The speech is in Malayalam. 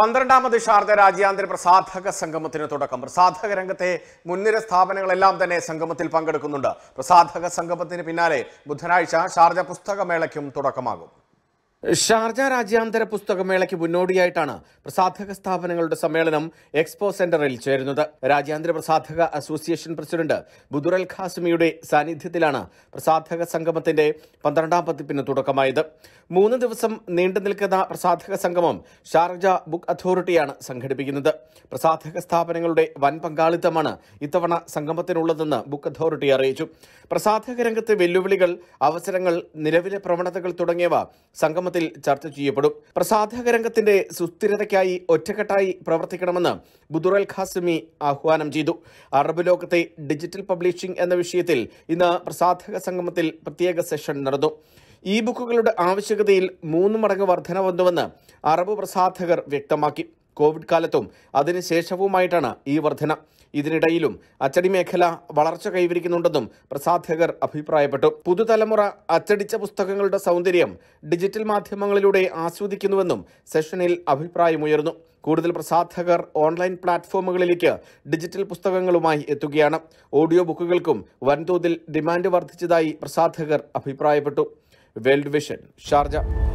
പന്ത്രണ്ടാമത് ശാരദ രാജ്യാന്തര പ്രസാധക സംഗമത്തിന് തുടക്കം പ്രസാധക രംഗത്തെ മുൻനിര സ്ഥാപനങ്ങളെല്ലാം തന്നെ സംഗമത്തിൽ പങ്കെടുക്കുന്നുണ്ട് പ്രസാധക സംഗമത്തിന് പിന്നാലെ ബുധനാഴ്ച ശാരദ പുസ്തകമേളയ്ക്കും തുടക്കമാകും ഷാർജ രാജ്യാന്തര പുസ്തകമേളയ്ക്ക് മുന്നോടിയായിട്ടാണ് പ്രസാധക സ്ഥാപനങ്ങളുടെ സമ്മേളനം എക്സ്പോ സെന്ററിൽ ചേരുന്നത് രാജ്യാന്തര പ്രസാധക അസോസിയേഷൻ പ്രസിഡന്റ് ബുദുറൽ ഖാസിമിയുടെ സാന്നിധ്യത്തിലാണ് പ്രസാധക സംഗമത്തിന്റെ പന്ത്രണ്ടാം പതിപ്പിന് തുടക്കമായത് മൂന്ന് ദിവസം നീണ്ടു നിൽക്കുന്ന പ്രസാധക സംഗമം ഷാർജ ബുക്ക് അതോറിറ്റിയാണ് സംഘടിപ്പിക്കുന്നത് പ്രസാധക സ്ഥാപനങ്ങളുടെ വൻ പങ്കാളിത്തമാണ് ഇത്തവണ സംഗമത്തിനുള്ളതെന്ന് ബുക്ക് അതോറിറ്റി അറിയിച്ചു പ്രസാധക രംഗത്തെ വെല്ലുവിളികൾ അവസരങ്ങൾ നിലവിലെ പ്രവണതകൾ തുടങ്ങിയവ സംഗമ പരിണാമത്തിൽ ചർച്ച ചെയ്യപ്പെടും പ്രസാധക രംഗത്തിന്റെ സുസ്ഥിരതയ്ക്കായി ഒറ്റക്കെട്ടായി പ്രവർത്തിക്കണമെന്ന് ബുദുറൽ ഖാസിമി ആഹ്വാനം ചെയ്തു അറബ് ലോകത്തെ ഡിജിറ്റൽ പബ്ലിഷിംഗ് എന്ന വിഷയത്തിൽ ഇന്ന് പ്രസാധക സംഗമത്തിൽ പ്രത്യേക സെഷൻ നടന്നു ഇ ബുക്കുകളുടെ ആവശ്യകതയിൽ മൂന്ന് മടങ്ങ് വർധന വന്നുവെന്ന് അറബ് പ്രസാധകർ വ്യക്തമാക്കി കോവിഡ് കാലത്തും അതിനുശേഷവുമായിട്ടാണ് ഈ വർധന ഇതിനിടയിലും അച്ചടി മേഖല വളർച്ച കൈവരിക്കുന്നുണ്ടെന്നും പ്രസാധകർ അഭിപ്രായപ്പെട്ടു പുതുതലമുറ അച്ചടിച്ച പുസ്തകങ്ങളുടെ സൗന്ദര്യം ഡിജിറ്റൽ മാധ്യമങ്ങളിലൂടെ ആസ്വദിക്കുന്നുവെന്നും സെഷനിൽ അഭിപ്രായമുയർന്നു കൂടുതൽ പ്രസാധകർ ഓൺലൈൻ പ്ലാറ്റ്ഫോമുകളിലേക്ക് ഡിജിറ്റൽ പുസ്തകങ്ങളുമായി എത്തുകയാണ് ഓഡിയോ ബുക്കുകൾക്കും വൻതോതിൽ ഡിമാൻഡ് വർദ്ധിച്ചതായി പ്രസാധകർ അഭിപ്രായപ്പെട്ടു വേൾഡ് വിഷൻ ഷാർജ